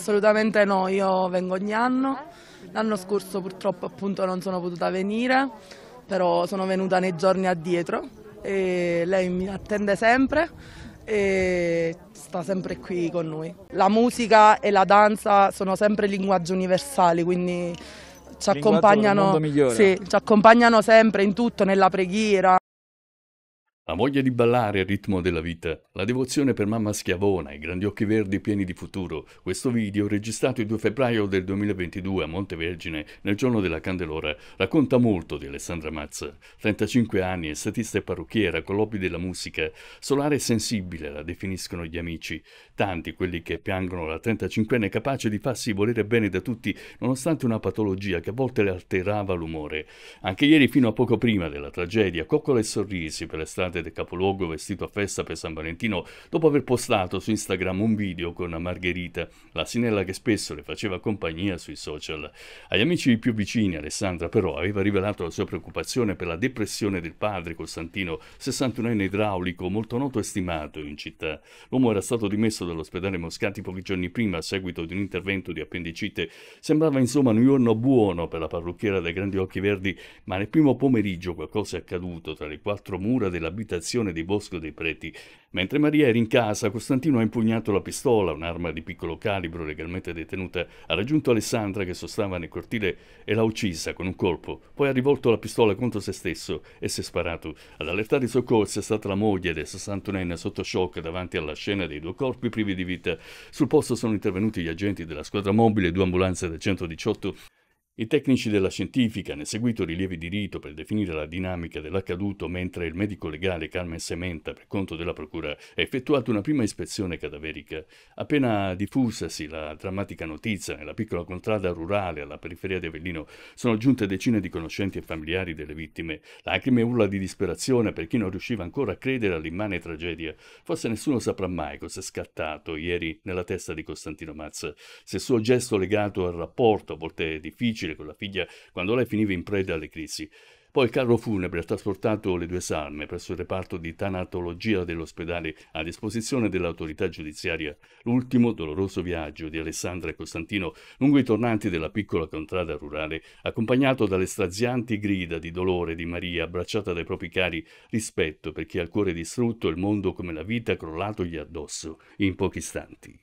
Assolutamente no, io vengo ogni anno. L'anno scorso purtroppo appunto non sono potuta venire, però sono venuta nei giorni addietro e lei mi attende sempre e sta sempre qui con noi. La musica e la danza sono sempre linguaggi universali, quindi ci accompagnano, sì, ci accompagnano sempre in tutto, nella preghiera. La voglia di ballare al ritmo della vita, la devozione per mamma schiavona, i grandi occhi verdi pieni di futuro. Questo video, registrato il 2 febbraio del 2022 a Monte Vergine, nel giorno della Candelora, racconta molto di Alessandra Mazza. 35 anni, estetista e parrucchiera, con lobby della musica. Solare e sensibile, la definiscono gli amici. Tanti quelli che piangono la 35enne capace di farsi volere bene da tutti, nonostante una patologia che a volte le alterava l'umore. Anche ieri, fino a poco prima della tragedia, coccola e sorrisi per l'estate Ponte del capoluogo vestito a festa per San Valentino dopo aver postato su Instagram un video con Margherita, la sinella che spesso le faceva compagnia sui social. Agli amici più vicini Alessandra però aveva rivelato la sua preoccupazione per la depressione del padre Costantino, 61enne idraulico molto noto e stimato in città. L'uomo era stato dimesso dall'ospedale Moscati pochi giorni prima a seguito di un intervento di appendicite. Sembrava insomma un giorno buono per la parrucchiera dai grandi occhi verdi, ma nel primo pomeriggio qualcosa è accaduto tra le quattro mura dell'abitazione abitazione di Bosco dei Preti. Mentre Maria era in casa, Costantino ha impugnato la pistola, un'arma di piccolo calibro legalmente detenuta, ha raggiunto Alessandra che sostava nel cortile e l'ha uccisa con un colpo, poi ha rivolto la pistola contro se stesso e si è sparato. Ad allertare i soccorsi è stata la moglie del 61enne sotto shock davanti alla scena dei due corpi privi di vita. Sul posto sono intervenuti gli agenti della squadra mobile, due ambulanze del 118 i tecnici della scientifica hanno eseguito rilievi di rito per definire la dinamica dell'accaduto, mentre il medico legale Carmen Sementa, per conto della Procura, ha effettuato una prima ispezione cadaverica. Appena diffusasi la drammatica notizia nella piccola contrada rurale alla periferia di Avellino, sono giunte decine di conoscenti e familiari delle vittime. Lacrime e urla di disperazione per chi non riusciva ancora a credere all'immane tragedia. Forse nessuno saprà mai cosa è scattato ieri nella testa di Costantino Mazza. Se il suo gesto legato al rapporto, a volte difficile, difficile con la figlia quando lei finiva in preda alle crisi. Poi il carro funebre ha trasportato le due salme presso il reparto di tanatologia dell'ospedale a disposizione dell'autorità giudiziaria, l'ultimo doloroso viaggio di Alessandra e Costantino lungo i tornanti della piccola contrada rurale, accompagnato dalle strazianti grida di dolore di Maria abbracciata dai propri cari, rispetto per chi ha il cuore distrutto e il mondo come la vita crollatogli addosso in pochi istanti.